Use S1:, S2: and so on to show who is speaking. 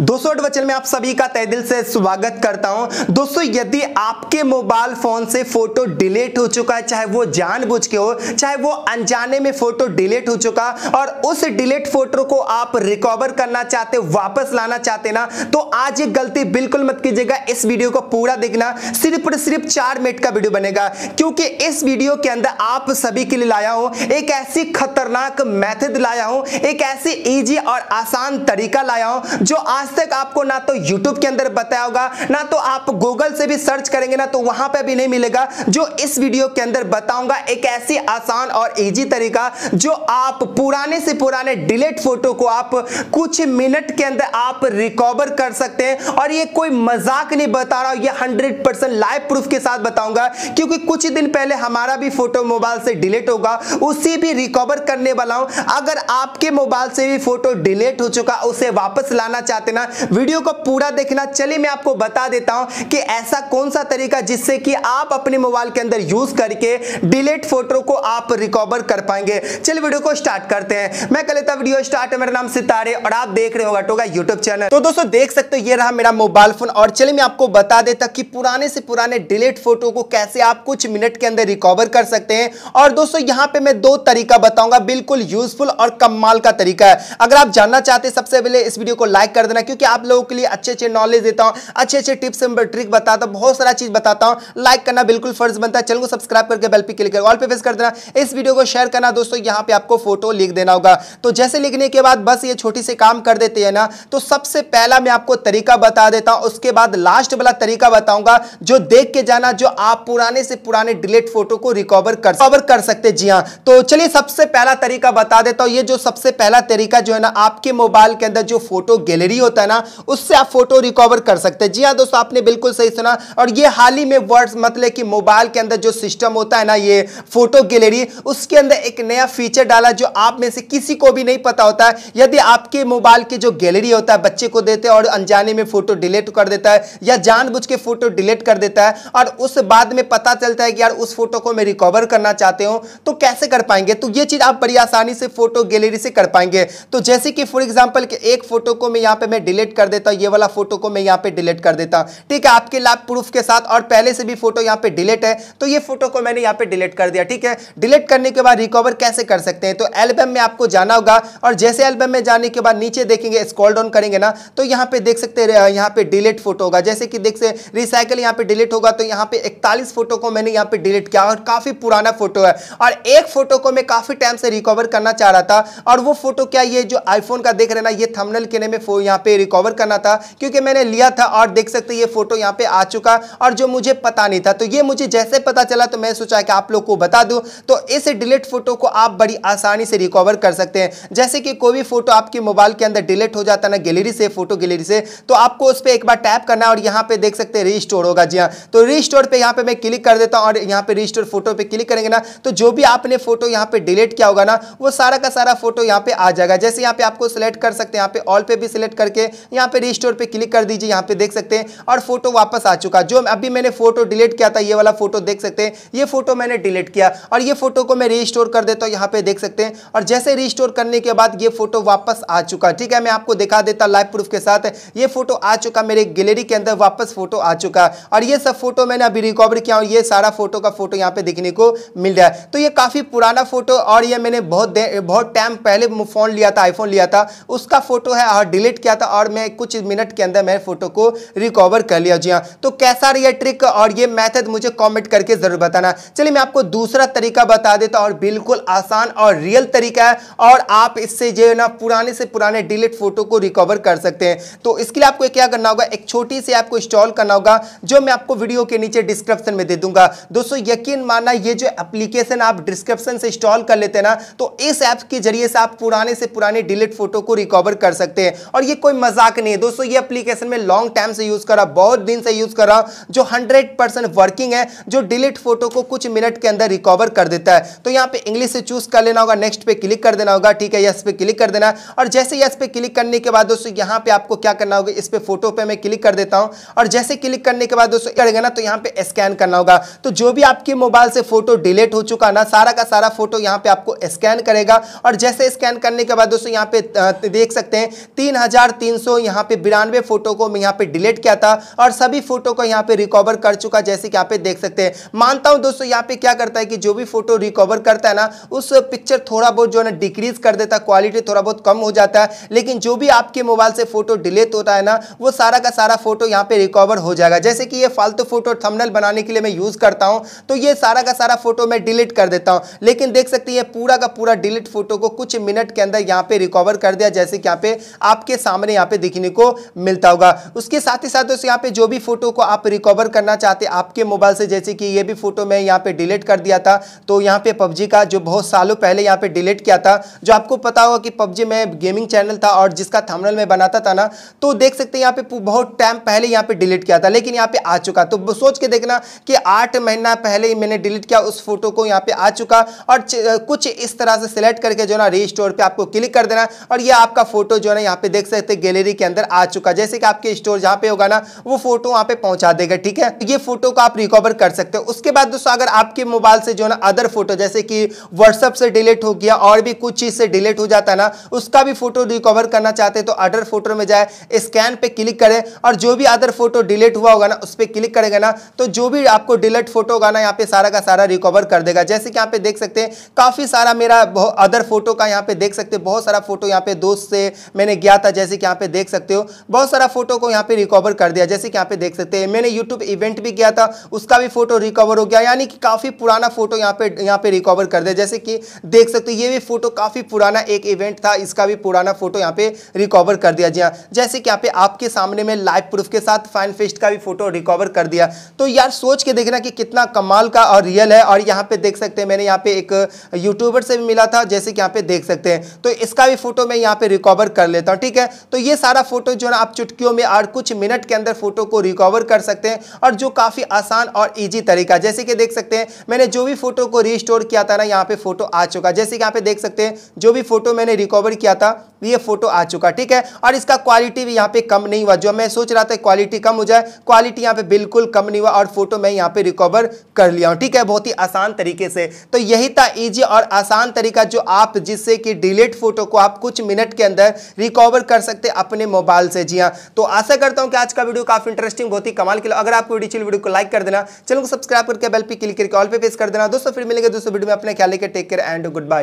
S1: दोस्तों वचन में आप सभी का तय दिल से स्वागत करता हूं दोस्तों यदि आपके मोबाइल फोन से फोटो डिलीट हो चुका है चाहे वो जानबूझ के हो चाहे वो अनजाने में फोटो डिलीट हो चुका और उस डिलीट फोटो को आप रिकवर करना चाहते वापस लाना चाहते ना तो आज ये गलती बिल्कुल मत कीजिएगा इस वीडियो को पूरा देखना सिर्फ और सिर्फ चार मिनट का वीडियो बनेगा क्योंकि इस वीडियो के अंदर आप सभी के लिए लाया हूं एक ऐसी खतरनाक मैथड लाया हूं एक ऐसी ईजी और आसान तरीका लाया हूं जो आज आज तक आपको ना तो YouTube के अंदर बताया होगा ना तो आप Google से भी सर्च करेंगे ना तो वहां पे भी नहीं मिलेगा जो इस वीडियो के अंदर बताऊंगा एक ऐसी आसान और इजी तरीका जो आप पुराने से पुराने डिलीट फोटो को आप कुछ मिनट के अंदर आप रिकवर कर सकते हैं और ये कोई मजाक नहीं बता रहा ये हंड्रेड परसेंट लाइव प्रूफ के साथ बताऊंगा क्योंकि कुछ दिन पहले हमारा भी फोटो मोबाइल से डिलीट होगा उसे भी रिकवर करने वाला हूं अगर आपके मोबाइल से भी फोटो डिलीट हो चुका उसे वापस लाना चाहते देना वीडियो को पूरा देखना चलिए मैं आपको बता देता हूं कि ऐसा कौन सा तरीका जिससे कि आप अपने मोबाइल के अंदर यूज करके डिलीट फोटो को आप रिकवर कर पाएंगे चलिए वीडियो को स्टार्ट करते हैं मैं कह लेता वीडियो स्टार्ट है मेरा नाम सितारे और आप देख रहे हो टोगा यूट्यूब चैनल तो दोस्तों देख सकते हो ये रहा मेरा मोबाइल फोन और चलिए मैं आपको बता देता कि पुराने से पुराने डिलीट फोटो को कैसे आप कुछ मिनट के अंदर रिकवर कर सकते हैं और दोस्तों यहां पे मैं दो तरीका बताऊंगा बिल्कुल यूजफुल और कमाल का तरीका है अगर आप जानना चाहते हैं सबसे पहले इस वीडियो को लाइक कर देना क्योंकि आप लोगों के लिए अच्छे अच्छे नॉलेज देता हूँ अच्छे अच्छे टिप्स एंड ट्रिक बताता हूँ बहुत सारा चीज़ बताता हूँ लाइक करना बिल्कुल फर्ज बनता है चैनल को सब्सक्राइब करके बेल पे क्लिक कर ऑल पे प्रेस कर देना इस वीडियो को शेयर करना दोस्तों यहाँ पे आपको फोटो लिख देना होगा तो जैसे लिखने के बाद बस ये छोटी से काम कर देते हैं ना तो सबसे पहला मैं आपको तरीका बता देता हूँ उसके बाद लास्ट वाला तरीका बताऊंगा जो देख के जाना जो आप पुराने से पुराने डिलीट फोटो को रिकवर कर रिकवर कर सकते जी हाँ तो चलिए सबसे पहला तरीका बता देता हूँ ये जो सबसे पहला तरीका जो है ना आपके मोबाइल के अंदर जो फोटो गैलरी होती होता है ना उससे आप फोटो रिकवर कर सकते हैं जी हाँ दोस्तों आपने बिल्कुल सही सुना और ये हाल ही में वर्ड्स मतलब कि मोबाइल के अंदर जो सिस्टम होता है ना ये फोटो गैलरी उसके अंदर एक नया फीचर डाला जो आप में से किसी को भी नहीं पता होता है यदि आपके मोबाइल की जो गैलरी होता है बच्चे को देते और अनजाने में फोटो डिलीट कर देता है या जानबूझ के फोटो डिलीट कर देता है और उस बाद में पता चलता है कि यार उस फोटो को मैं रिकवर करना चाहते हो तो कैसे कर पाएंगे तो ये चीज़ आप बड़ी आसानी से फोटो गैलरी से कर पाएंगे तो जैसे कि फॉर एग्जाम्पल एक फोटो को मैं यहां पे मैं डिलीट कर देता ये वाला फोटो को मैं यहाँ पे डिलीट कर देता ठीक है आपके लैब प्रूफ के साथ और पहले से भी फोटो यहाँ पे डिलीट है तो ये फोटो को मैंने यहाँ पे डिलीट कर दिया ठीक है डिलीट करने के बाद रिकवर कैसे कर सकते हैं तो एल्बम में आपको जाना होगा और जैसे एल्बम में जाने के बाद नीचे देखेंगे स्कॉल डाउन करेंगे ना तो यहाँ पे देख सकते हैं यहाँ पे डिलीट फोटो होगा जैसे कि देख से रिसाइकिल यहाँ पे डिलीट होगा तो यहाँ पे इकतालीस फोटो को मैंने यहाँ पे डिलीट किया और काफी पुराना फोटो है और एक फोटो को मैं काफी टाइम से रिकवर करना चाह रहा था और वो फोटो क्या ये जो आईफोन का देख रहे ना ये थमनल के में यहाँ पे रिकवर करना था क्योंकि मैंने लिया था और देख सकते ये फोटो यहाँ पे आ चुका और जो मुझे पता नहीं था तो ये मुझे जैसे पता चला तो मैं सोचा कि आप लोग को बता दूँ तो इस डिलीट फोटो को आप बड़ी आसानी से रिकवर कर सकते हैं जैसे कि कोई भी फोटो आपके मोबाइल के अंदर डिलीट हो जाता ना गैलरी से फोटो गैलरी से तो आपको उस पर एक बार टैप करना और यहाँ पे देख सकते हैं रिस्टोर होगा जी हाँ तो रिस्टोर पर यहाँ पे मैं क्लिक कर देता हूँ और यहाँ पे रिस्टोर फोटो पे क्लिक करेंगे ना तो जो भी आपने फोटो यहाँ पे डिलीट किया होगा ना वो सारा का सारा फोटो यहाँ पे आ जाएगा जैसे यहाँ पे आपको सिलेक्ट कर सकते हैं यहाँ पे ऑल पे भी सिलेक्ट करके यहाँ पे रिस्टोर पे क्लिक कर दीजिए यहाँ पे देख सकते हैं और फोटो वापस आ चुका जो अभी मैंने फोटो डिलीट किया था ये वाला फोटो देख सकते हैं ये फोटो मैंने डिलीट किया और ये फोटो को मैं रिस्टोर कर देता हूँ यहाँ पे देख सकते हैं और जैसे रिस्टोर करने के बाद ये फोटो वापस आ चुका ठीक है मैं आपको दिखा देता लाइव प्रूफ के साथ ये फोटो आ चुका मेरे गैलरी के अंदर वापस फोटो आ चुका और ये सब फोटो मैंने अभी रिकवर किया और ये सारा फोटो का फोटो यहाँ पे देखने को मिल रहा है तो ये काफ़ी पुराना फोटो और ये मैंने बहुत बहुत टाइम पहले फ़ोन लिया था आईफोन लिया था उसका फोटो है और हाँ, डिलीट किया था था और मैं कुछ मिनट के अंदर मैं फोटो को रिकवर कर लिया जी हाँ तो कैसा रही ट्रिक और ये मैथड मुझे कॉमेंट करके जरूर बताना चलिए मैं आपको दूसरा तरीका बता देता और बिल्कुल आसान और रियल तरीका है और आप इससे जो है ना पुराने से पुराने डिलीट फोटो को रिकवर कर सकते हैं तो इसके लिए आपको क्या करना होगा एक छोटी सी आपको इंस्टॉल करना होगा जो मैं आपको वीडियो के नीचे डिस्क्रिप्शन में दे दूंगा दोस्तों यकीन मानना ये जो एप्लीकेशन आप डिस्क्रिप्शन से इंस्टॉल कर लेते हैं ना तो इस ऐप के जरिए से आप पुराने से पुराने डिलीट फोटो को रिकवर कर सकते हैं और ये कोई कोई मजाक नहीं है दोस्तों ये एप्लीकेशन में लॉन्ग टाइम से यूज करा बहुत दिन से यूज कर करा जो हंड्रेड वर्किंग है जो डिलीट फोटो को कुछ मिनट के अंदर रिकवर कर देता है तो यहाँ पे इंग्लिश से चूज कर लेना होगा नेक्स्ट पे क्लिक कर देना होगा ठीक है यस पे क्लिक कर देना और जैसे यस पे क्लिक करने के बाद दोस्तों यहाँ पे आपको क्या करना होगा इस पे फोटो पे मैं क्लिक कर देता हूँ और जैसे क्लिक करने के बाद दोस्तों करेगा ना तो यहाँ पे स्कैन करना होगा तो जो भी आपके मोबाइल से फोटो डिलीट हो चुका ना सारा का सारा फोटो यहाँ पे आपको स्कैन करेगा और जैसे स्कैन करने के बाद दोस्तों यहाँ पे देख सकते हैं तीन तीन सौ यहाँ पे बिरानवे फोटो को मैं यहाँ पे डिलीट किया था और सभी फोटो को यहाँ पे रिकवर कर चुका जैसे कि आप देख सकते हैं मानता हूँ दोस्तों यहाँ पे क्या करता है कि जो भी फोटो रिकवर करता है ना उस पिक्चर थोड़ा बहुत जो है ना डिक्रीज कर देता है क्वालिटी थोड़ा बहुत कम हो जाता है लेकिन जो भी आपके मोबाइल से फोटो डिलीट होता है ना वो सारा का सारा फोटो यहाँ पे रिकवर हो जाएगा जैसे कि ये फालतू फोटो थमनल बनाने के लिए मैं यूज़ करता हूँ तो ये सारा का सारा फोटो मैं डिलीट कर देता हूँ लेकिन देख सकते हैं पूरा का पूरा डिलीट फोटो को कुछ मिनट के अंदर यहाँ पे रिकवर कर दिया जैसे कि यहाँ पे आपके सामने यहाँ पे देखने को मिलता होगा उसके साथ ही साथ दोस्तों यहाँ पे जो भी फोटो को आप रिकवर करना चाहते आपके मोबाइल से जैसे कि ये भी फोटो मैं यहाँ पे डिलीट कर दिया था तो यहाँ पे पबजी का जो बहुत सालों पहले यहाँ पे डिलीट किया था जो आपको पता होगा कि पबजी में गेमिंग चैनल था और जिसका थमनल में बनाता था ना तो देख सकते हैं यहाँ पे बहुत टाइम पहले यहाँ पे डिलीट किया था लेकिन यहाँ पे आ चुका तो सोच के देखना कि आठ महीना पहले ही मैंने डिलीट किया उस फोटो को यहाँ पे आ चुका और कुछ इस तरह से सिलेक्ट करके जो ना रिस्टोर पे आपको क्लिक कर देना और ये आपका फोटो जो है यहाँ पे देख सकते हैं गैलरी के अंदर आ चुका जैसे कि आपके स्टोर जहां पे होगा ना वो फोटो वहां पे पहुंचा देगा ठीक है ये फोटो को आप रिकवर कर सकते हो उसके बाद दोस्तों अगर आपके मोबाइल से जो ना अदर फोटो जैसे कि व्हाट्सअप से डिलीट हो गया और भी कुछ चीज़ से डिलीट हो जाता है ना उसका भी फोटो रिकवर करना चाहते तो अदर फोटो में जाए स्कैन पे क्लिक करें और जो भी अदर फोटो डिलीट हुआ होगा ना उस पर क्लिक करेगा ना तो जो भी आपको डिलीट फोटो होगा ना यहाँ पे सारा का सारा रिकवर कर देगा जैसे कि यहाँ पे देख सकते हैं काफ़ी सारा मेरा अदर फोटो का यहाँ पे देख सकते हैं बहुत सारा फोटो यहाँ पे दोस्त से मैंने गया था जैसे कि यहाँ पे देख सकते हो बहुत सारा फोटो को यहाँ पे रिकवर कर दिया जैसे कि यहाँ पे देख सकते हैं मैंने यूट्यूब इवेंट भी किया था उसका भी फोटो रिकवर हो गया यानी कि काफ़ी पुराना फोटो यहाँ पे यहाँ पे रिकवर कर दिया जैसे कि देख सकते हो ये भी फोटो काफ़ी पुराना एक इवेंट था इसका भी पुराना फोटो यहाँ पे रिकवर कर दिया जी हाँ, जैसे कि यहाँ पे आपके सामने में लाइव प्रूफ के साथ फाइन फेस्ट का भी फोटो रिकवर कर दिया तो यार सोच के देखना कि कितना कमाल का और रियल है और यहाँ पे देख सकते हैं मैंने यहाँ पे एक यूट्यूबर से भी मिला था जैसे कि यहाँ पे देख सकते हैं तो इसका भी फोटो मैं यहाँ पे रिकवर कर लेता हूँ ठीक है तो ये सारा फोटो जो ना आप चुटकियों में और कुछ मिनट के अंदर फोटो को रिकवर कर सकते हैं और जो काफ़ी आसान और इजी तरीका जैसे कि देख सकते हैं मैंने जो भी फोटो को रिस्टोर किया था ना यहाँ पे फोटो आ चुका जैसे कि यहाँ पे देख सकते हैं जो भी फोटो मैंने रिकवर किया था तो ये फोटो आ चुका ठीक है और इसका क्वालिटी भी यहाँ पे कम नहीं हुआ जो मैं सोच रहा था क्वालिटी कम हो जाए क्वालिटी यहाँ पे बिल्कुल कम नहीं हुआ और फोटो मैं यहाँ पे रिकवर कर लिया हूँ ठीक है बहुत ही आसान तरीके से तो यही था ईजी और आसान तरीका जो आप जिससे कि डिलीट फोटो को आप कुछ मिनट के अंदर रिकवर कर सकते अपने मोबाइल से जी हाँ तो आशा करता हूँ कि आज का वीडियो काफी इंटरेस्टिंग बहुत ही कमाल के लिए अगर आपको वीडियो वीडियो को लाइक कर देना चैनल को सब्सक्राइब करके बेल पे क्लिक करके ऑल पे प्रेस कर देना दोस्तों फिर मिलेंगे दोस्तों वीडियो में अपने ख्याल लेकर take care and good bye